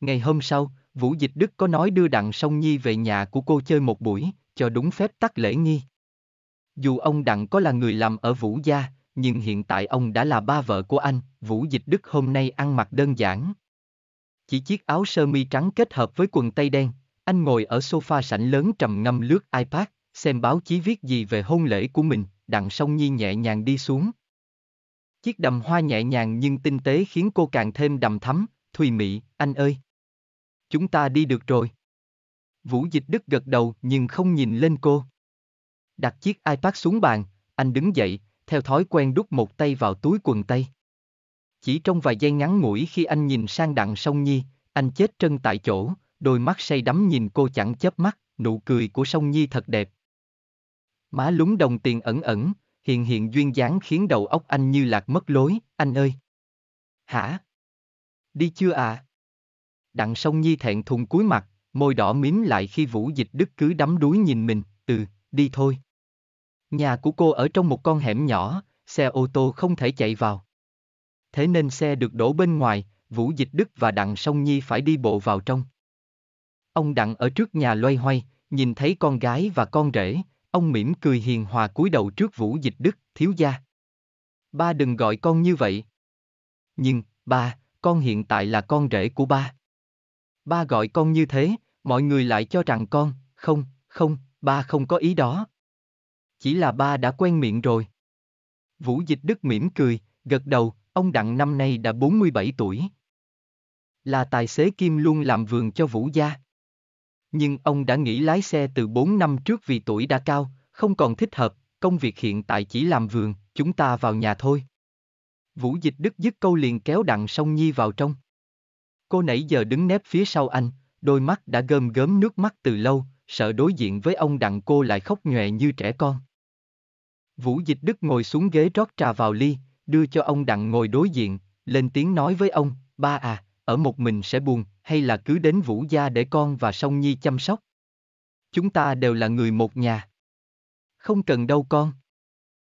Ngày hôm sau, Vũ Dịch Đức có nói đưa Đặng Song Nhi về nhà của cô chơi một buổi, cho đúng phép tắc lễ nghi. Dù ông Đặng có là người làm ở Vũ Gia, nhưng hiện tại ông đã là ba vợ của anh, Vũ Dịch Đức hôm nay ăn mặc đơn giản. Chỉ chiếc áo sơ mi trắng kết hợp với quần tây đen, anh ngồi ở sofa sảnh lớn trầm ngâm lướt iPad, xem báo chí viết gì về hôn lễ của mình, Đặng Song Nhi nhẹ nhàng đi xuống. Chiếc đầm hoa nhẹ nhàng nhưng tinh tế khiến cô càng thêm đầm thắm, thùy mị, anh ơi. Chúng ta đi được rồi. Vũ Dịch Đức gật đầu nhưng không nhìn lên cô. Đặt chiếc iPad xuống bàn, anh đứng dậy, theo thói quen đút một tay vào túi quần tây. Chỉ trong vài giây ngắn ngủi khi anh nhìn sang đặng sông Nhi, anh chết trân tại chỗ, đôi mắt say đắm nhìn cô chẳng chớp mắt, nụ cười của sông Nhi thật đẹp. Má lúng đồng tiền ẩn ẩn, hiện hiện duyên dáng khiến đầu óc anh như lạc mất lối, anh ơi. Hả? Đi chưa à? Đặng sông nhi thẹn thùng cúi mặt, môi đỏ mím lại khi vũ dịch đức cứ đắm đuối nhìn mình, ừ, đi thôi. Nhà của cô ở trong một con hẻm nhỏ, xe ô tô không thể chạy vào. Thế nên xe được đổ bên ngoài, Vũ Dịch Đức và Đặng Sông Nhi phải đi bộ vào trong. Ông Đặng ở trước nhà loay hoay, nhìn thấy con gái và con rể, ông mỉm cười hiền hòa cúi đầu trước Vũ Dịch Đức, thiếu gia. Ba đừng gọi con như vậy. Nhưng, ba, con hiện tại là con rể của ba ba gọi con như thế, mọi người lại cho rằng con, không, không, ba không có ý đó. Chỉ là ba đã quen miệng rồi. Vũ Dịch Đức mỉm cười, gật đầu, ông Đặng năm nay đã 47 tuổi. Là tài xế Kim luôn làm vườn cho Vũ Gia. Nhưng ông đã nghỉ lái xe từ 4 năm trước vì tuổi đã cao, không còn thích hợp, công việc hiện tại chỉ làm vườn, chúng ta vào nhà thôi. Vũ Dịch Đức dứt câu liền kéo Đặng Song Nhi vào trong. Cô nãy giờ đứng nép phía sau anh, đôi mắt đã gơm gớm nước mắt từ lâu, sợ đối diện với ông đặng cô lại khóc nhòe như trẻ con. Vũ Dịch Đức ngồi xuống ghế rót trà vào ly, đưa cho ông đặng ngồi đối diện, lên tiếng nói với ông, ba à, ở một mình sẽ buồn, hay là cứ đến Vũ Gia để con và Song Nhi chăm sóc. Chúng ta đều là người một nhà. Không cần đâu con.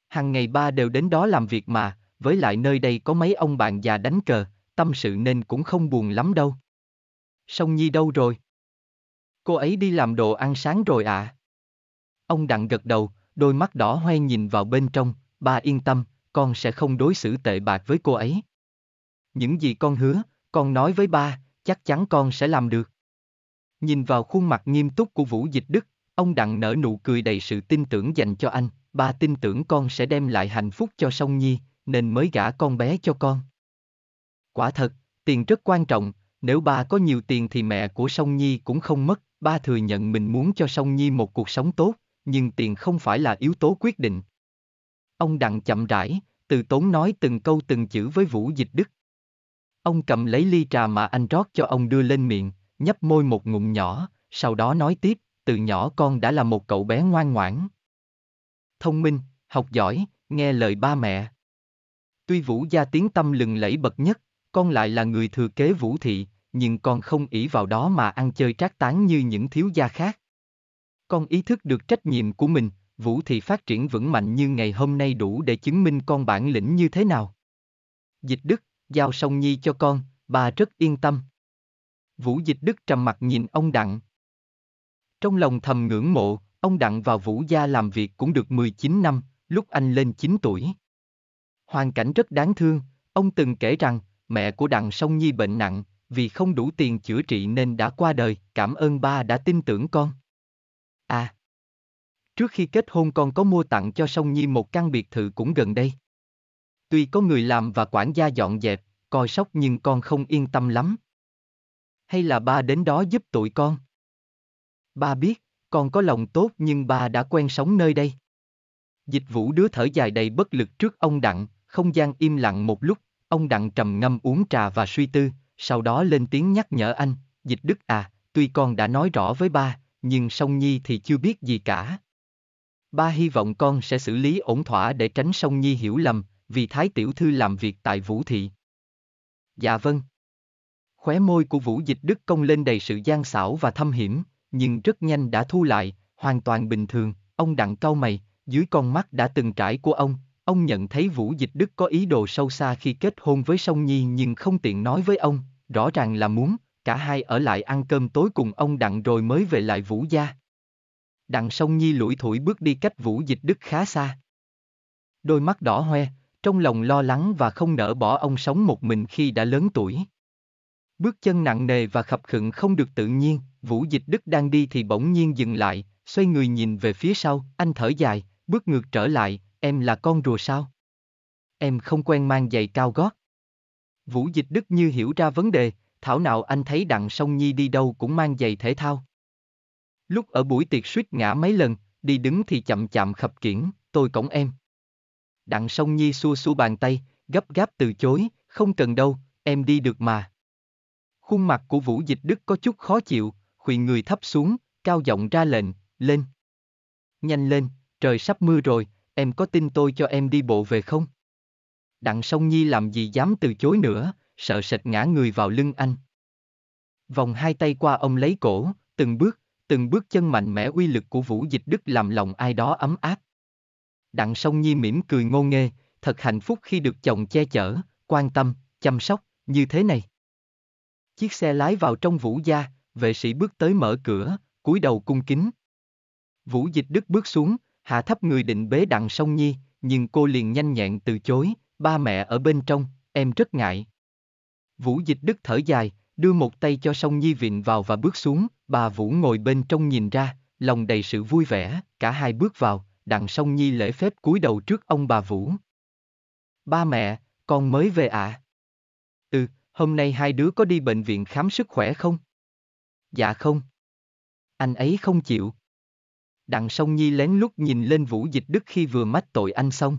Hằng ngày ba đều đến đó làm việc mà, với lại nơi đây có mấy ông bạn già đánh cờ, tâm sự nên cũng không buồn lắm đâu. Song Nhi đâu rồi? Cô ấy đi làm đồ ăn sáng rồi ạ. À? Ông Đặng gật đầu, đôi mắt đỏ hoe nhìn vào bên trong, ba yên tâm, con sẽ không đối xử tệ bạc với cô ấy. Những gì con hứa, con nói với ba, chắc chắn con sẽ làm được. Nhìn vào khuôn mặt nghiêm túc của Vũ Dịch Đức, ông Đặng nở nụ cười đầy sự tin tưởng dành cho anh, ba tin tưởng con sẽ đem lại hạnh phúc cho Song Nhi, nên mới gả con bé cho con. Quả thật, tiền rất quan trọng, nếu ba có nhiều tiền thì mẹ của Song Nhi cũng không mất, ba thừa nhận mình muốn cho Song Nhi một cuộc sống tốt, nhưng tiền không phải là yếu tố quyết định. Ông Đặng chậm rãi, từ tốn nói từng câu từng chữ với Vũ Dịch Đức. Ông cầm lấy ly trà mà anh rót cho ông đưa lên miệng, nhấp môi một ngụm nhỏ, sau đó nói tiếp, từ nhỏ con đã là một cậu bé ngoan ngoãn. Thông minh, học giỏi, nghe lời ba mẹ. Tuy Vũ gia tiếng tâm lừng lẫy bậc nhất, con lại là người thừa kế vũ thị, nhưng con không ỷ vào đó mà ăn chơi trác tán như những thiếu gia khác. Con ý thức được trách nhiệm của mình, vũ thị phát triển vững mạnh như ngày hôm nay đủ để chứng minh con bản lĩnh như thế nào. Dịch đức, giao song nhi cho con, bà rất yên tâm. Vũ dịch đức trầm mặt nhìn ông Đặng. Trong lòng thầm ngưỡng mộ, ông Đặng vào Vũ Gia làm việc cũng được 19 năm, lúc anh lên 9 tuổi. Hoàn cảnh rất đáng thương, ông từng kể rằng, mẹ của Đặng Song Nhi bệnh nặng, vì không đủ tiền chữa trị nên đã qua đời, cảm ơn ba đã tin tưởng con. À, trước khi kết hôn con có mua tặng cho Song Nhi một căn biệt thự cũng gần đây. Tuy có người làm và quản gia dọn dẹp, coi sóc nhưng con không yên tâm lắm. Hay là ba đến đó giúp tụi con? Ba biết, con có lòng tốt nhưng ba đã quen sống nơi đây. Dịch vũ đứa thở dài đầy bất lực trước ông Đặng, không gian im lặng một lúc Ông Đặng trầm ngâm uống trà và suy tư, sau đó lên tiếng nhắc nhở anh, dịch đức à, tuy con đã nói rõ với ba, nhưng song nhi thì chưa biết gì cả. Ba hy vọng con sẽ xử lý ổn thỏa để tránh song nhi hiểu lầm, vì thái tiểu thư làm việc tại vũ thị. Dạ vâng. Khóe môi của vũ dịch đức công lên đầy sự gian xảo và thâm hiểm, nhưng rất nhanh đã thu lại, hoàn toàn bình thường, ông đặng cau mày, dưới con mắt đã từng trải của ông, Ông nhận thấy Vũ Dịch Đức có ý đồ sâu xa khi kết hôn với Song Nhi nhưng không tiện nói với ông, rõ ràng là muốn, cả hai ở lại ăn cơm tối cùng ông Đặng rồi mới về lại Vũ Gia. Đặng Song Nhi lủi thủi bước đi cách Vũ Dịch Đức khá xa. Đôi mắt đỏ hoe, trong lòng lo lắng và không nỡ bỏ ông sống một mình khi đã lớn tuổi. Bước chân nặng nề và khập khựng không được tự nhiên, Vũ Dịch Đức đang đi thì bỗng nhiên dừng lại, xoay người nhìn về phía sau, anh thở dài, bước ngược trở lại, Em là con rùa sao? Em không quen mang giày cao gót. Vũ Dịch Đức như hiểu ra vấn đề, thảo nào anh thấy Đặng Song Nhi đi đâu cũng mang giày thể thao. Lúc ở buổi tiệc suýt ngã mấy lần, đi đứng thì chậm chạm khập kiển, tôi cổng em. Đặng Song Nhi xua xua bàn tay, gấp gáp từ chối, không cần đâu, em đi được mà. Khuôn mặt của Vũ Dịch Đức có chút khó chịu, khuyên người thấp xuống, cao giọng ra lệnh, lên. Nhanh lên, trời sắp mưa rồi, em có tin tôi cho em đi bộ về không? Đặng Sông nhi làm gì dám từ chối nữa, sợ sệt ngã người vào lưng anh. Vòng hai tay qua ông lấy cổ, từng bước, từng bước chân mạnh mẽ uy lực của vũ dịch đức làm lòng ai đó ấm áp. Đặng Sông nhi mỉm cười ngô nghê, thật hạnh phúc khi được chồng che chở, quan tâm, chăm sóc, như thế này. Chiếc xe lái vào trong vũ gia, vệ sĩ bước tới mở cửa, cúi đầu cung kính. Vũ dịch đức bước xuống, hạ thấp người định bế đặng song nhi, nhưng cô liền nhanh nhẹn từ chối, ba mẹ ở bên trong, em rất ngại. Vũ Dịch Đức thở dài, đưa một tay cho song nhi vịn vào và bước xuống, bà Vũ ngồi bên trong nhìn ra, lòng đầy sự vui vẻ, cả hai bước vào, đặng song nhi lễ phép cúi đầu trước ông bà Vũ. Ba mẹ, con mới về ạ. À? Ừ, hôm nay hai đứa có đi bệnh viện khám sức khỏe không? Dạ không. Anh ấy không chịu. Đặng sông Nhi lén lút nhìn lên Vũ Dịch Đức khi vừa mách tội anh xong.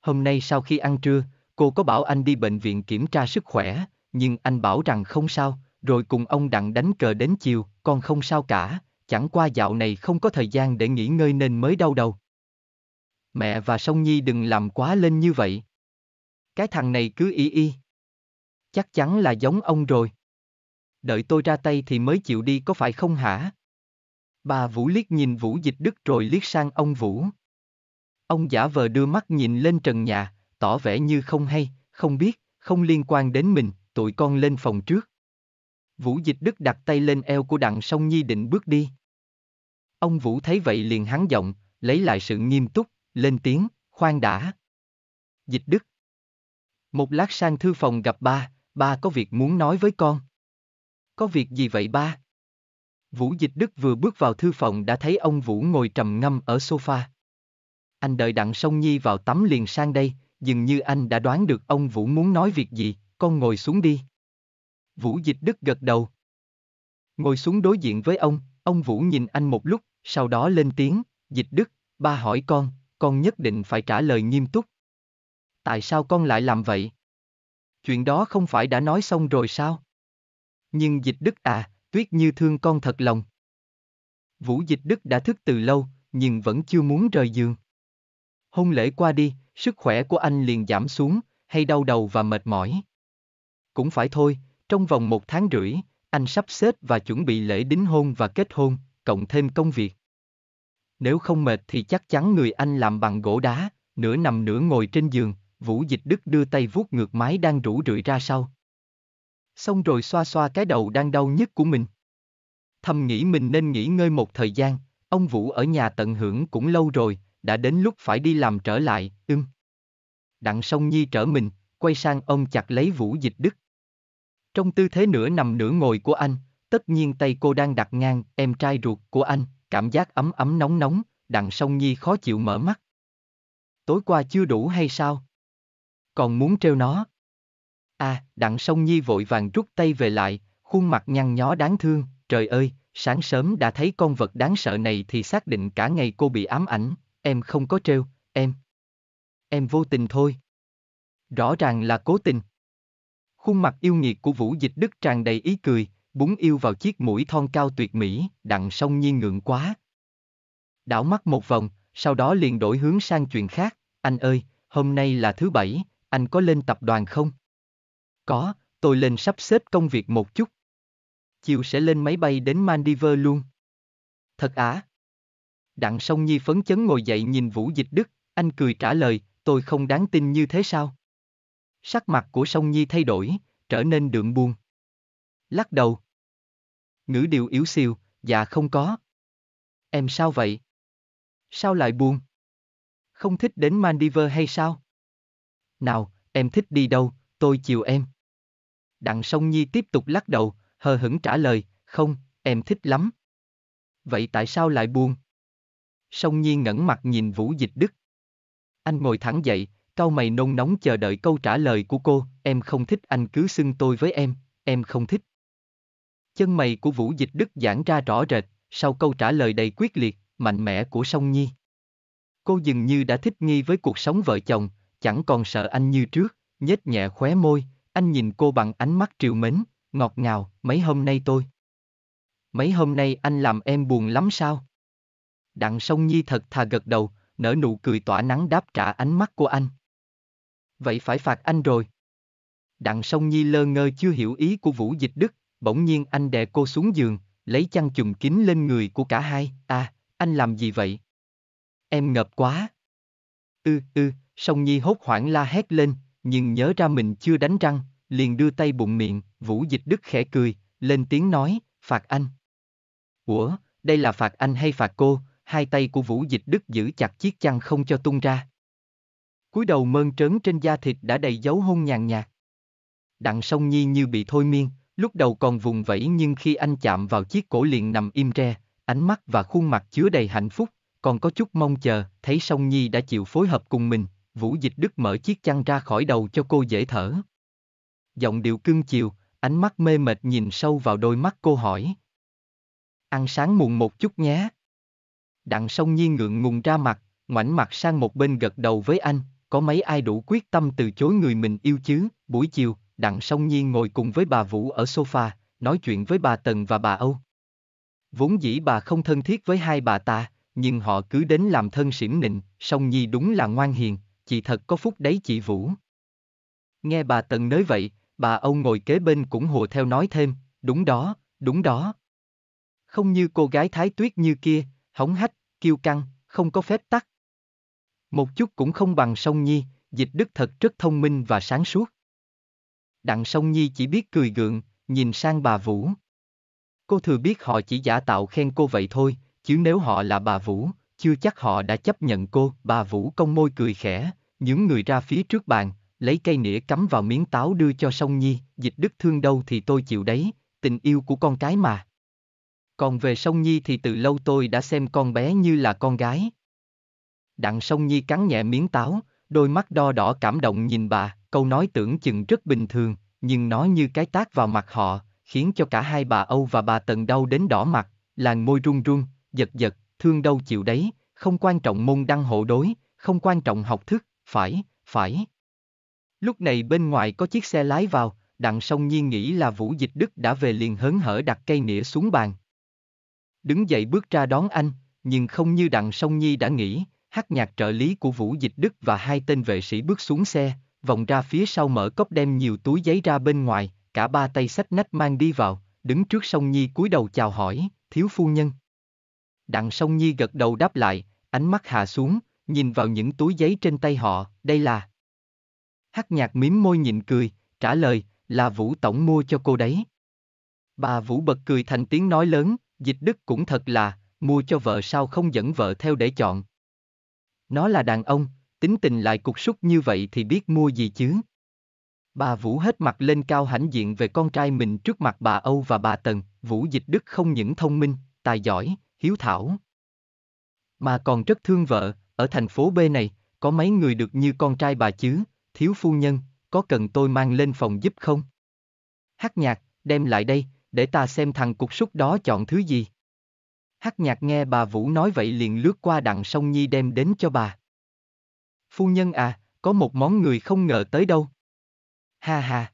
Hôm nay sau khi ăn trưa, cô có bảo anh đi bệnh viện kiểm tra sức khỏe, nhưng anh bảo rằng không sao, rồi cùng ông Đặng đánh cờ đến chiều, còn không sao cả, chẳng qua dạo này không có thời gian để nghỉ ngơi nên mới đau đầu. Mẹ và sông Nhi đừng làm quá lên như vậy. Cái thằng này cứ y y. Chắc chắn là giống ông rồi. Đợi tôi ra tay thì mới chịu đi có phải không hả? Bà Vũ liếc nhìn Vũ Dịch Đức rồi liếc sang ông Vũ. Ông giả vờ đưa mắt nhìn lên trần nhà, tỏ vẻ như không hay, không biết, không liên quan đến mình, tụi con lên phòng trước. Vũ Dịch Đức đặt tay lên eo của Đặng Song Nhi định bước đi. Ông Vũ thấy vậy liền hắn giọng, lấy lại sự nghiêm túc, lên tiếng, khoan đã. Dịch Đức. Một lát sang thư phòng gặp ba, ba có việc muốn nói với con. Có việc gì vậy ba? Vũ Dịch Đức vừa bước vào thư phòng đã thấy ông Vũ ngồi trầm ngâm ở sofa. Anh đợi Đặng Sông Nhi vào tắm liền sang đây, dường như anh đã đoán được ông Vũ muốn nói việc gì, con ngồi xuống đi. Vũ Dịch Đức gật đầu. Ngồi xuống đối diện với ông, ông Vũ nhìn anh một lúc, sau đó lên tiếng, Dịch Đức, ba hỏi con, con nhất định phải trả lời nghiêm túc. Tại sao con lại làm vậy? Chuyện đó không phải đã nói xong rồi sao? Nhưng Dịch Đức à, Tuyết Như thương con thật lòng. Vũ Dịch Đức đã thức từ lâu, nhưng vẫn chưa muốn rời giường. Hôn lễ qua đi, sức khỏe của anh liền giảm xuống, hay đau đầu và mệt mỏi. Cũng phải thôi, trong vòng một tháng rưỡi, anh sắp xếp và chuẩn bị lễ đính hôn và kết hôn, cộng thêm công việc. Nếu không mệt thì chắc chắn người anh làm bằng gỗ đá, nửa nằm nửa ngồi trên giường, Vũ Dịch Đức đưa tay vuốt ngược mái đang rủ rượi ra sau xong rồi xoa xoa cái đầu đang đau nhất của mình. Thầm nghĩ mình nên nghỉ ngơi một thời gian, ông Vũ ở nhà tận hưởng cũng lâu rồi, đã đến lúc phải đi làm trở lại, ưm. Đặng sông nhi trở mình, quay sang ông chặt lấy Vũ Dịch Đức. Trong tư thế nửa nằm nửa ngồi của anh, tất nhiên tay cô đang đặt ngang em trai ruột của anh, cảm giác ấm ấm nóng nóng, đặng sông nhi khó chịu mở mắt. Tối qua chưa đủ hay sao? Còn muốn treo nó? À, đặng sông nhi vội vàng rút tay về lại, khuôn mặt nhăn nhó đáng thương, trời ơi, sáng sớm đã thấy con vật đáng sợ này thì xác định cả ngày cô bị ám ảnh, em không có trêu, em. Em vô tình thôi. Rõ ràng là cố tình. Khuôn mặt yêu nghiệt của Vũ Dịch Đức tràn đầy ý cười, búng yêu vào chiếc mũi thon cao tuyệt mỹ, đặng sông nhi ngượng quá. Đảo mắt một vòng, sau đó liền đổi hướng sang chuyện khác, anh ơi, hôm nay là thứ bảy, anh có lên tập đoàn không? Có, tôi lên sắp xếp công việc một chút. Chiều sẽ lên máy bay đến Maldives luôn. Thật á? Đặng song nhi phấn chấn ngồi dậy nhìn Vũ Dịch Đức, anh cười trả lời, tôi không đáng tin như thế sao? Sắc mặt của song nhi thay đổi, trở nên đượm buồn. Lắc đầu. Ngữ điệu yếu xìu, dạ không có. Em sao vậy? Sao lại buồn? Không thích đến Maldives hay sao? Nào, em thích đi đâu, tôi chiều em. Đặng sông Nhi tiếp tục lắc đầu, hờ hững trả lời, không, em thích lắm. Vậy tại sao lại buồn? Sông Nhi ngẩng mặt nhìn Vũ Dịch Đức. Anh ngồi thẳng dậy, cau mày nôn nóng chờ đợi câu trả lời của cô, em không thích anh cứ xưng tôi với em, em không thích. Chân mày của Vũ Dịch Đức giãn ra rõ rệt, sau câu trả lời đầy quyết liệt, mạnh mẽ của Sông Nhi. Cô dường như đã thích nghi với cuộc sống vợ chồng, chẳng còn sợ anh như trước, nhếch nhẹ khóe môi, anh nhìn cô bằng ánh mắt triều mến, ngọt ngào, mấy hôm nay tôi. Mấy hôm nay anh làm em buồn lắm sao? Đặng sông nhi thật thà gật đầu, nở nụ cười tỏa nắng đáp trả ánh mắt của anh. Vậy phải phạt anh rồi. Đặng sông nhi lơ ngơ chưa hiểu ý của Vũ Dịch Đức, bỗng nhiên anh đè cô xuống giường, lấy chăn chùm kín lên người của cả hai, à, anh làm gì vậy? Em ngợp quá. Ư, ư, sông nhi hốt hoảng la hét lên, nhưng nhớ ra mình chưa đánh răng, liền đưa tay bụng miệng, Vũ Dịch Đức khẽ cười, lên tiếng nói, phạt anh. Ủa, đây là phạt anh hay phạt cô, hai tay của Vũ Dịch Đức giữ chặt chiếc chăn không cho tung ra. cúi đầu mơn trớn trên da thịt đã đầy dấu hôn nhàn nhạt. Đặng sông nhi như bị thôi miên, lúc đầu còn vùng vẫy nhưng khi anh chạm vào chiếc cổ liền nằm im tre ánh mắt và khuôn mặt chứa đầy hạnh phúc, còn có chút mong chờ, thấy sông nhi đã chịu phối hợp cùng mình, Vũ Dịch Đức mở chiếc chăn ra khỏi đầu cho cô dễ thở. Giọng điệu cưng chiều, ánh mắt mê mệt nhìn sâu vào đôi mắt cô hỏi. Ăn sáng muộn một chút nhé. Đặng sông Nhi ngượng ngùng ra mặt, ngoảnh mặt sang một bên gật đầu với anh, có mấy ai đủ quyết tâm từ chối người mình yêu chứ, buổi chiều, đặng sông Nhi ngồi cùng với bà Vũ ở sofa, nói chuyện với bà Tần và bà Âu. Vốn dĩ bà không thân thiết với hai bà ta, nhưng họ cứ đến làm thân xỉm nịnh, sông nhi đúng là ngoan hiền, chị thật có phúc đấy chị Vũ. Nghe bà Tần nói vậy, bà Âu ngồi kế bên cũng hùa theo nói thêm, đúng đó, đúng đó. Không như cô gái thái tuyết như kia, hống hách, kiêu căng, không có phép tắc. Một chút cũng không bằng sông Nhi, dịch đức thật rất thông minh và sáng suốt. Đặng sông Nhi chỉ biết cười gượng, nhìn sang bà Vũ. Cô thừa biết họ chỉ giả tạo khen cô vậy thôi, chứ nếu họ là bà Vũ, chưa chắc họ đã chấp nhận cô. Bà Vũ công môi cười khẽ, những người ra phía trước bàn, lấy cây nĩa cắm vào miếng táo đưa cho Song Nhi, dịch đức thương đâu thì tôi chịu đấy, tình yêu của con cái mà. Còn về Song Nhi thì từ lâu tôi đã xem con bé như là con gái. Đặng Song Nhi cắn nhẹ miếng táo, đôi mắt đo đỏ cảm động nhìn bà, câu nói tưởng chừng rất bình thường, nhưng nói như cái tác vào mặt họ, khiến cho cả hai bà Âu và bà Tần đau đến đỏ mặt, làn môi run run, giật giật, thương đâu chịu đấy, không quan trọng môn đăng hộ đối, không quan trọng học thức, phải, phải. Lúc này bên ngoài có chiếc xe lái vào, đặng sông nhiên nghĩ là Vũ Dịch Đức đã về liền hớn hở đặt cây nĩa xuống bàn. Đứng dậy bước ra đón anh, nhưng không như đặng sông nhi đã nghĩ, hát nhạc trợ lý của Vũ Dịch Đức và hai tên vệ sĩ bước xuống xe, vòng ra phía sau mở cốc đem nhiều túi giấy ra bên ngoài, cả ba tay sách nách mang đi vào, đứng trước sông nhi cúi đầu chào hỏi, thiếu phu nhân. Đặng sông nhi gật đầu đáp lại, ánh mắt hạ xuống, nhìn vào những túi giấy trên tay họ, đây là... Hắc nhạc miếm môi nhịn cười, trả lời, là Vũ Tổng mua cho cô đấy. Bà Vũ bật cười thành tiếng nói lớn, dịch đức cũng thật là, mua cho vợ sao không dẫn vợ theo để chọn. Nó là đàn ông, tính tình lại cục súc như vậy thì biết mua gì chứ. Bà Vũ hết mặt lên cao hãnh diện về con trai mình trước mặt bà Âu và bà Tần, Vũ Dịch Đức không những thông minh, tài giỏi, hiếu thảo. mà còn rất thương vợ, ở thành phố B này, có mấy người được như con trai bà chứ, thiếu phu nhân, có cần tôi mang lên phòng giúp không? hắc nhạc, đem lại đây, để ta xem thằng cục súc đó chọn thứ gì. hắc nhạc nghe bà Vũ nói vậy liền lướt qua đặng sông Nhi đem đến cho bà. Phu nhân à, có một món người không ngờ tới đâu. Ha ha.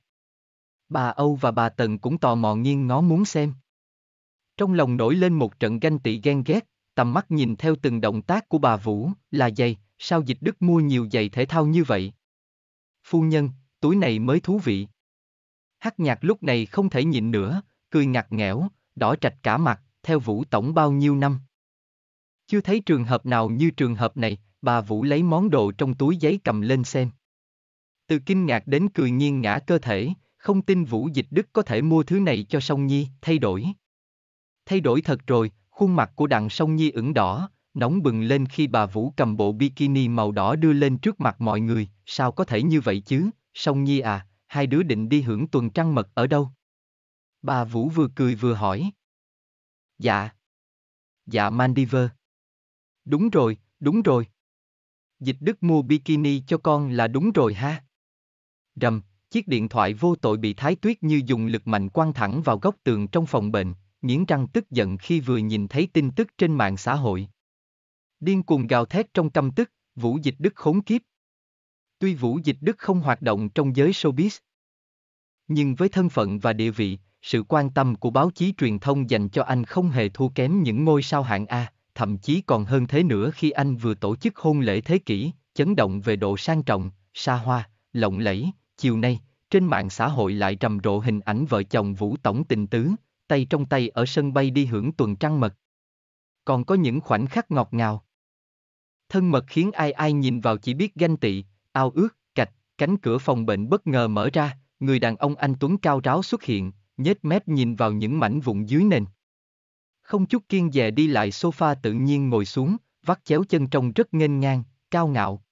Bà Âu và bà Tần cũng tò mò nghiêng ngó muốn xem. Trong lòng nổi lên một trận ganh tị ghen ghét, tầm mắt nhìn theo từng động tác của bà Vũ, là giày, sao dịch đức mua nhiều giày thể thao như vậy? Phu nhân, túi này mới thú vị. Hắc nhạc lúc này không thể nhịn nữa, cười ngặt nghẽo, đỏ trạch cả mặt, theo Vũ tổng bao nhiêu năm. Chưa thấy trường hợp nào như trường hợp này, bà Vũ lấy món đồ trong túi giấy cầm lên xem. Từ kinh ngạc đến cười nghiêng ngã cơ thể, không tin Vũ Dịch Đức có thể mua thứ này cho Song Nhi, thay đổi. Thay đổi thật rồi, khuôn mặt của đặng sông nhi ửng đỏ, nóng bừng lên khi bà Vũ cầm bộ bikini màu đỏ đưa lên trước mặt mọi người, sao có thể như vậy chứ, sông nhi à, hai đứa định đi hưởng tuần trăng mật ở đâu? Bà Vũ vừa cười vừa hỏi. Dạ. Dạ Mandiver. Đúng rồi, đúng rồi. Dịch Đức mua bikini cho con là đúng rồi ha. Rầm, chiếc điện thoại vô tội bị Thái Tuyết Như dùng lực mạnh quăng thẳng vào góc tường trong phòng bệnh, nghiến răng tức giận khi vừa nhìn thấy tin tức trên mạng xã hội. Điên cuồng gào thét trong căm tức, Vũ Dịch Đức khốn kiếp. Tuy Vũ Dịch Đức không hoạt động trong giới showbiz, nhưng với thân phận và địa vị, sự quan tâm của báo chí truyền thông dành cho anh không hề thua kém những ngôi sao hạng A, thậm chí còn hơn thế nữa khi anh vừa tổ chức hôn lễ thế kỷ, chấn động về độ sang trọng, xa hoa, lộng lẫy, chiều nay, trên mạng xã hội lại rầm rộ hình ảnh vợ chồng Vũ Tổng tình tứ, tay trong tay ở sân bay đi hưởng tuần trăng mật. Còn có những khoảnh khắc ngọt ngào. Thân mật khiến ai ai nhìn vào chỉ biết ganh tị, ao ước, cạch, cánh cửa phòng bệnh bất ngờ mở ra, người đàn ông anh Tuấn cao ráo xuất hiện, nhếch mép nhìn vào những mảnh vụn dưới nền. Không chút kiên dè đi lại sofa tự nhiên ngồi xuống, vắt chéo chân trông rất nghênh ngang, cao ngạo.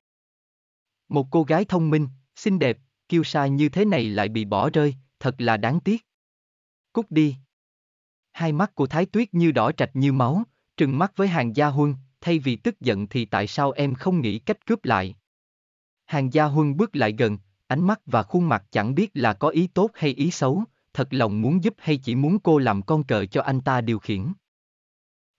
Một cô gái thông minh, xinh đẹp, kiêu sa như thế này lại bị bỏ rơi, thật là đáng tiếc. Cút đi. Hai mắt của Thái Tuyết như đỏ trạch như máu, trừng mắt với hàng gia huân, thay vì tức giận thì tại sao em không nghĩ cách cướp lại. Hàng gia huân bước lại gần, ánh mắt và khuôn mặt chẳng biết là có ý tốt hay ý xấu, thật lòng muốn giúp hay chỉ muốn cô làm con cờ cho anh ta điều khiển.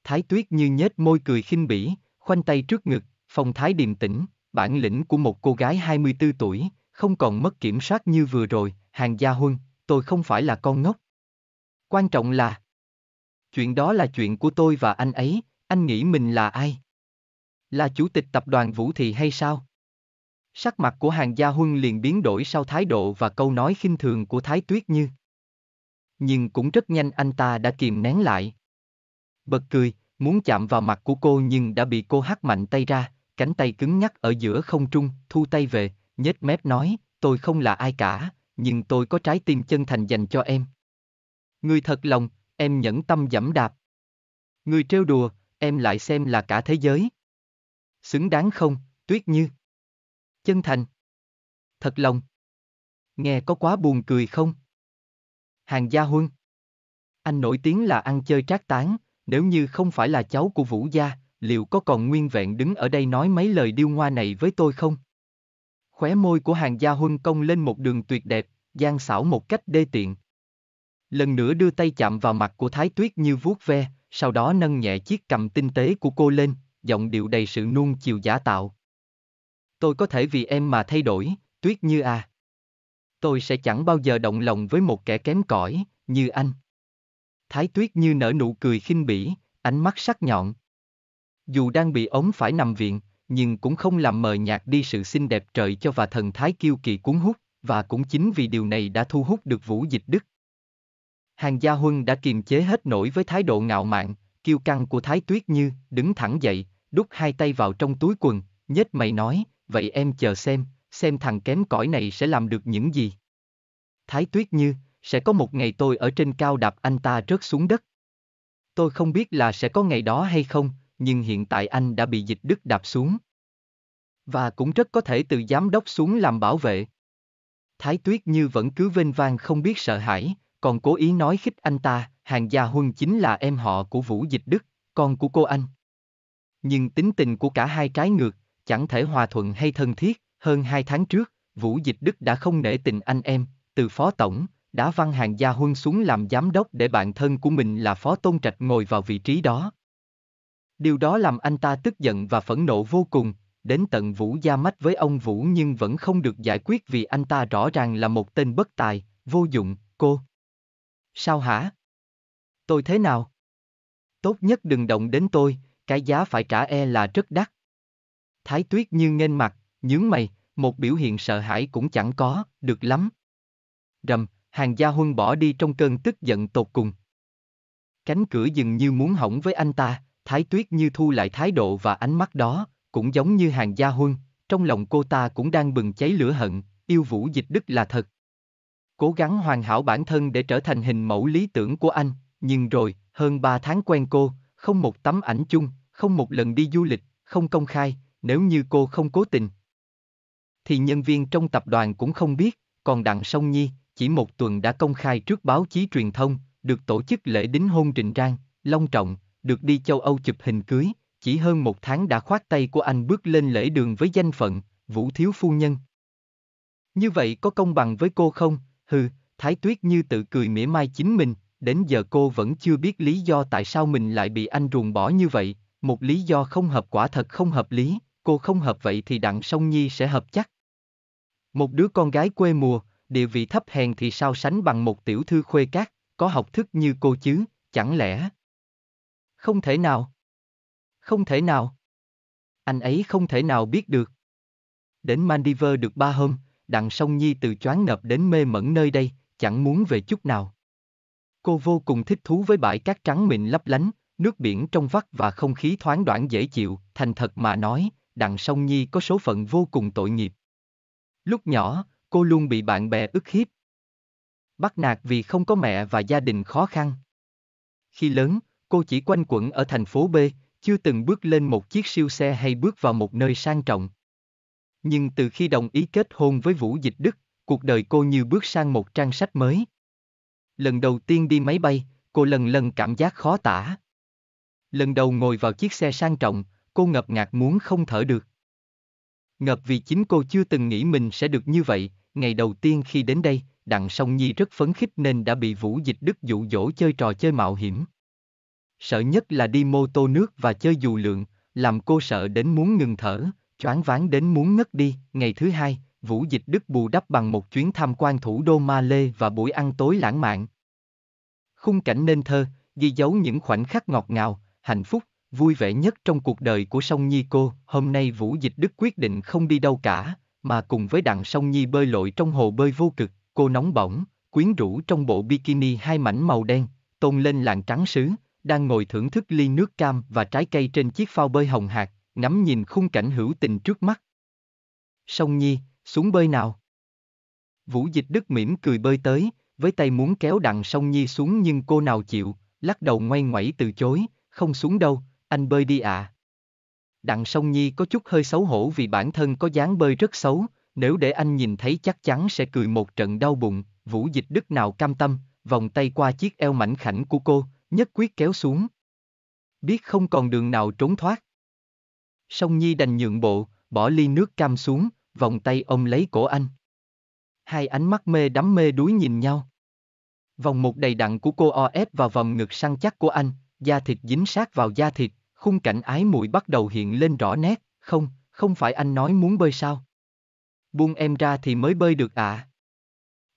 Thái Tuyết như nhếch môi cười khinh bỉ, khoanh tay trước ngực, phong thái điềm tĩnh, bản lĩnh của một cô gái 24 tuổi, không còn mất kiểm soát như vừa rồi, hàng gia huân, tôi không phải là con ngốc. Quan trọng là, Chuyện đó là chuyện của tôi và anh ấy, anh nghĩ mình là ai? Là chủ tịch tập đoàn Vũ Thị hay sao? Sắc mặt của hàng gia huân liền biến đổi sau thái độ và câu nói khinh thường của Thái Tuyết Như. Nhưng cũng rất nhanh anh ta đã kìm nén lại. Bật cười, muốn chạm vào mặt của cô nhưng đã bị cô hắt mạnh tay ra, cánh tay cứng nhắc ở giữa không trung, thu tay về, nhếch mép nói, tôi không là ai cả, nhưng tôi có trái tim chân thành dành cho em. Người thật lòng, em nhẫn tâm dẫm đạp. Người trêu đùa, em lại xem là cả thế giới. Xứng đáng không, tuyết như. Chân thành. Thật lòng. Nghe có quá buồn cười không? Hàng gia huân. Anh nổi tiếng là ăn chơi trác tán, nếu như không phải là cháu của Vũ Gia, liệu có còn nguyên vẹn đứng ở đây nói mấy lời điêu ngoa này với tôi không? Khóe môi của hàng gia huân cong lên một đường tuyệt đẹp, gian xảo một cách đê tiện lần nữa đưa tay chạm vào mặt của Thái Tuyết như vuốt ve, sau đó nâng nhẹ chiếc cầm tinh tế của cô lên, giọng điệu đầy sự nuông chiều giả tạo. Tôi có thể vì em mà thay đổi, Tuyết Như à. Tôi sẽ chẳng bao giờ động lòng với một kẻ kém cỏi như anh. Thái Tuyết Như nở nụ cười khinh bỉ, ánh mắt sắc nhọn. Dù đang bị ống phải nằm viện, nhưng cũng không làm mờ nhạt đi sự xinh đẹp trời cho và thần thái kiêu kỳ cuốn hút, và cũng chính vì điều này đã thu hút được Vũ Dịch Đức. Hàng Gia Huân đã kiềm chế hết nổi với thái độ ngạo mạn, kiêu căng của Thái Tuyết Như, đứng thẳng dậy, đút hai tay vào trong túi quần, nhếch mày nói, vậy em chờ xem, xem thằng kém cỏi này sẽ làm được những gì. Thái Tuyết Như, sẽ có một ngày tôi ở trên cao đạp anh ta rớt xuống đất. Tôi không biết là sẽ có ngày đó hay không, nhưng hiện tại anh đã bị dịch đức đạp xuống. Và cũng rất có thể từ giám đốc xuống làm bảo vệ. Thái Tuyết Như vẫn cứ vênh vang không biết sợ hãi, còn cố ý nói khích anh ta, hàng gia huân chính là em họ của Vũ Dịch Đức, con của cô anh. Nhưng tính tình của cả hai trái ngược, chẳng thể hòa thuận hay thân thiết, hơn hai tháng trước, Vũ Dịch Đức đã không nể tình anh em, từ phó tổng, đã văn hàng gia huân xuống làm giám đốc để bạn thân của mình là phó tôn trạch ngồi vào vị trí đó. Điều đó làm anh ta tức giận và phẫn nộ vô cùng, đến tận Vũ Gia mắt với ông Vũ nhưng vẫn không được giải quyết vì anh ta rõ ràng là một tên bất tài, vô dụng, cô. Sao hả? Tôi thế nào? Tốt nhất đừng động đến tôi, cái giá phải trả e là rất đắt. Thái tuyết như nghênh mặt, nhướng mày, một biểu hiện sợ hãi cũng chẳng có, được lắm. Rầm, hàng gia huân bỏ đi trong cơn tức giận tột cùng. Cánh cửa dừng như muốn hỏng với anh ta, thái tuyết như thu lại thái độ và ánh mắt đó, cũng giống như hàng gia huân, trong lòng cô ta cũng đang bừng cháy lửa hận, yêu vũ dịch đức là thật, cố gắng hoàn hảo bản thân để trở thành hình mẫu lý tưởng của anh, nhưng rồi, hơn 3 tháng quen cô, không một tấm ảnh chung, không một lần đi du lịch, không công khai, nếu như cô không cố tình. Thì nhân viên trong tập đoàn cũng không biết, còn Đặng Song Nhi, chỉ một tuần đã công khai trước báo chí truyền thông, được tổ chức lễ đính hôn trình trang, long trọng, được đi châu Âu chụp hình cưới, chỉ hơn một tháng đã khoát tay của anh bước lên lễ đường với danh phận, Vũ Thiếu Phu Nhân. Như vậy có công bằng với cô không? hừ, Thái Tuyết như tự cười mỉa mai chính mình, đến giờ cô vẫn chưa biết lý do tại sao mình lại bị anh ruồng bỏ như vậy, một lý do không hợp quả thật không hợp lý, cô không hợp vậy thì Đặng Song Nhi sẽ hợp chắc. Một đứa con gái quê mùa, địa vị thấp hèn thì sao sánh bằng một tiểu thư khuê cát, có học thức như cô chứ, chẳng lẽ? Không thể nào. Không thể nào. Anh ấy không thể nào biết được. Đến Mandiver được ba hôm, đặng song nhi từ choáng ngợp đến mê mẩn nơi đây, chẳng muốn về chút nào. Cô vô cùng thích thú với bãi cát trắng mịn lấp lánh, nước biển trong vắt và không khí thoáng đoạn dễ chịu, thành thật mà nói, đặng song nhi có số phận vô cùng tội nghiệp. Lúc nhỏ, cô luôn bị bạn bè ức hiếp. Bắt nạt vì không có mẹ và gia đình khó khăn. Khi lớn, cô chỉ quanh quẩn ở thành phố B, chưa từng bước lên một chiếc siêu xe hay bước vào một nơi sang trọng. Nhưng từ khi đồng ý kết hôn với Vũ Dịch Đức, cuộc đời cô như bước sang một trang sách mới. Lần đầu tiên đi máy bay, cô lần lần cảm giác khó tả. Lần đầu ngồi vào chiếc xe sang trọng, cô ngập ngạt muốn không thở được. Ngập vì chính cô chưa từng nghĩ mình sẽ được như vậy, ngày đầu tiên khi đến đây, Đặng Song Nhi rất phấn khích nên đã bị Vũ Dịch Đức dụ dỗ chơi trò chơi mạo hiểm. Sợ nhất là đi mô tô nước và chơi dù lượn, làm cô sợ đến muốn ngừng thở, choáng váng đến muốn ngất đi, ngày thứ hai, Vũ Dịch Đức bù đắp bằng một chuyến tham quan thủ đô Ma Lê và buổi ăn tối lãng mạn. Khung cảnh nên thơ, ghi dấu những khoảnh khắc ngọt ngào, hạnh phúc, vui vẻ nhất trong cuộc đời của Song Nhi cô. Hôm nay Vũ Dịch Đức quyết định không đi đâu cả, mà cùng với đặng Song Nhi bơi lội trong hồ bơi vô cực, cô nóng bỏng, quyến rũ trong bộ bikini hai mảnh màu đen, tôn lên làn trắng sứ, đang ngồi thưởng thức ly nước cam và trái cây trên chiếc phao bơi hồng hạc, ngắm nhìn khung cảnh hữu tình trước mắt. Sông Nhi, xuống bơi nào. Vũ Dịch Đức mỉm cười bơi tới, với tay muốn kéo đặng Sông Nhi xuống nhưng cô nào chịu, lắc đầu ngoay ngoẩy từ chối, không xuống đâu, anh bơi đi ạ. À. Đặng Sông Nhi có chút hơi xấu hổ vì bản thân có dáng bơi rất xấu, nếu để anh nhìn thấy chắc chắn sẽ cười một trận đau bụng, Vũ Dịch Đức nào cam tâm, vòng tay qua chiếc eo mảnh khảnh của cô, nhất quyết kéo xuống. Biết không còn đường nào trốn thoát. Song Nhi đành nhượng bộ, bỏ ly nước cam xuống, vòng tay ôm lấy cổ anh. Hai ánh mắt mê đắm mê đuối nhìn nhau. Vòng một đầy đặn của cô o ép vào vòng ngực săn chắc của anh, da thịt dính sát vào da thịt, khung cảnh ái muội bắt đầu hiện lên rõ nét, không, không phải anh nói muốn bơi sao? Buông em ra thì mới bơi được ạ. À.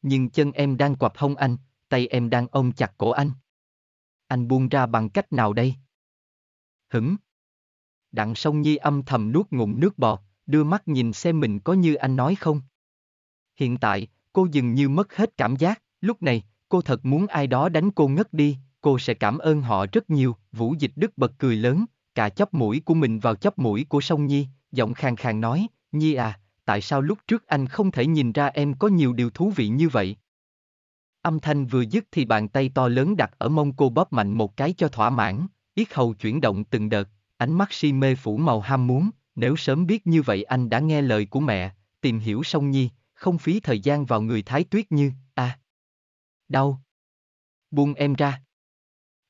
Nhưng chân em đang quặp hông anh, tay em đang ôm chặt cổ anh. Anh buông ra bằng cách nào đây? Hửng, Đặng sông nhi âm thầm nuốt ngụm nước bọt, đưa mắt nhìn xem mình có như anh nói không. Hiện tại, cô dường như mất hết cảm giác, lúc này, cô thật muốn ai đó đánh cô ngất đi, cô sẽ cảm ơn họ rất nhiều, Vũ Dịch Đức bật cười lớn, cả chóp mũi của mình vào chóp mũi của sông Nhi, giọng khàn khàn nói, Nhi à, tại sao lúc trước anh không thể nhìn ra em có nhiều điều thú vị như vậy? Âm thanh vừa dứt thì bàn tay to lớn đặt ở mông cô bóp mạnh một cái cho thỏa mãn, yết hầu chuyển động từng đợt, ánh mắt si mê phủ màu ham muốn, nếu sớm biết như vậy anh đã nghe lời của mẹ, tìm hiểu song nhi, không phí thời gian vào người thái tuyết như, à. Đau. Buông em ra.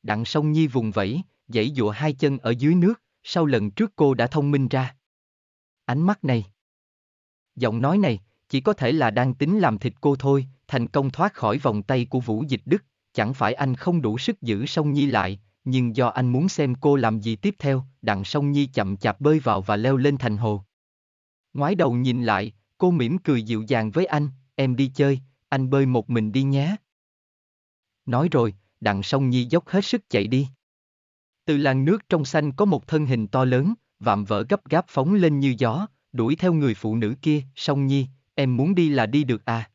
Đặng song nhi vùng vẫy, dãy dụa hai chân ở dưới nước, sau lần trước cô đã thông minh ra. Ánh mắt này. Giọng nói này, chỉ có thể là đang tính làm thịt cô thôi, thành công thoát khỏi vòng tay của Vũ Dịch Đức, chẳng phải anh không đủ sức giữ song nhi lại, nhưng do anh muốn xem cô làm gì tiếp theo, đặng song nhi chậm chạp bơi vào và leo lên thành hồ. Ngoái đầu nhìn lại, cô mỉm cười dịu dàng với anh, em đi chơi, anh bơi một mình đi nhé. Nói rồi, đặng song nhi dốc hết sức chạy đi. Từ làn nước trong xanh có một thân hình to lớn, vạm vỡ gấp gáp phóng lên như gió, đuổi theo người phụ nữ kia, song nhi, em muốn đi là đi được à?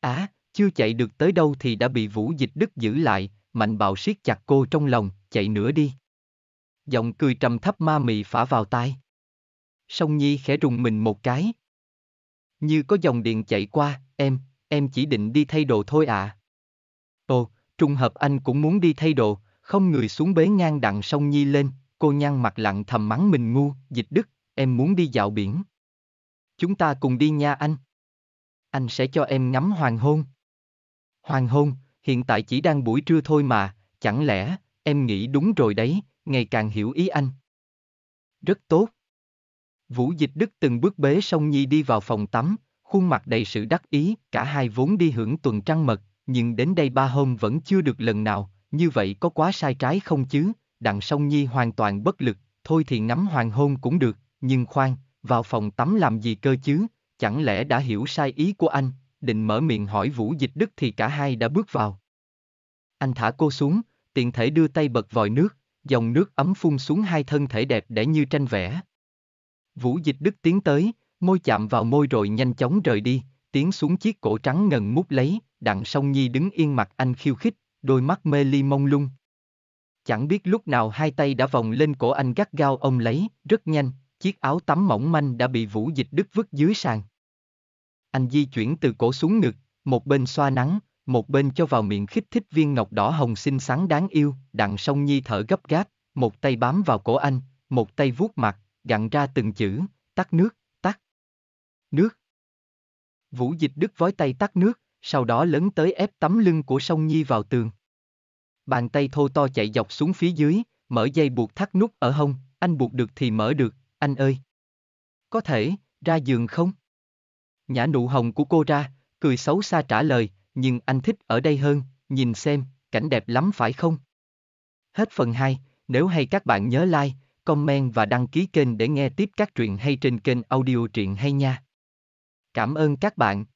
Á, à, chưa chạy được tới đâu thì đã bị vũ dịch đức giữ lại, mạnh bạo siết chặt cô trong lòng, chạy nữa đi. Giọng cười trầm thấp ma mị phả vào tai. Song Nhi khẽ rùng mình một cái. Như có dòng điện chạy qua, em, em chỉ định đi thay đồ thôi ạ. À. Ồ, trùng hợp anh cũng muốn đi thay đồ, không người xuống bế ngang đặng Song Nhi lên, cô nhăn mặt lặng thầm mắng mình ngu, dịch đức, em muốn đi dạo biển. Chúng ta cùng đi nha anh. Anh sẽ cho em ngắm hoàng hôn. Hoàng hôn, hiện tại chỉ đang buổi trưa thôi mà, chẳng lẽ, em nghĩ đúng rồi đấy, ngày càng hiểu ý anh. Rất tốt. Vũ Dịch Đức từng bước bế song Nhi đi vào phòng tắm, khuôn mặt đầy sự đắc ý, cả hai vốn đi hưởng tuần trăng mật, nhưng đến đây ba hôm vẫn chưa được lần nào, như vậy có quá sai trái không chứ, đặng song Nhi hoàn toàn bất lực, thôi thì ngắm hoàng hôn cũng được, nhưng khoan, vào phòng tắm làm gì cơ chứ, chẳng lẽ đã hiểu sai ý của anh, định mở miệng hỏi Vũ Dịch Đức thì cả hai đã bước vào. Anh thả cô xuống, tiện thể đưa tay bật vòi nước, dòng nước ấm phun xuống hai thân thể đẹp để như tranh vẽ. Vũ Dịch Đức tiến tới, môi chạm vào môi rồi nhanh chóng rời đi, tiến xuống chiếc cổ trắng ngần mút lấy, đặng song nhi đứng yên mặt anh khiêu khích, đôi mắt mê ly mông lung. Chẳng biết lúc nào hai tay đã vòng lên cổ anh gắt gao ông lấy, rất nhanh, chiếc áo tắm mỏng manh đã bị vũ dịch Đức vứt dưới sàn anh di chuyển từ cổ xuống ngực, một bên xoa nắng, một bên cho vào miệng khích thích viên ngọc đỏ hồng xinh xắn đáng yêu, đặng song nhi thở gấp gáp, một tay bám vào cổ anh, một tay vuốt mặt, gặn ra từng chữ, tắt nước, tắt. Nước. Vũ dịch đứt vói tay tắt nước, sau đó lớn tới ép tấm lưng của song nhi vào tường. Bàn tay thô to chạy dọc xuống phía dưới, mở dây buộc thắt nút ở hông, anh buộc được thì mở được, anh ơi. Có thể, ra giường không? nhả nụ hồng của cô ra, cười xấu xa trả lời, nhưng anh thích ở đây hơn, nhìn xem, cảnh đẹp lắm phải không? Hết phần 2, nếu hay các bạn nhớ like, comment và đăng ký kênh để nghe tiếp các truyện hay trên kênh audio truyện hay nha. Cảm ơn các bạn.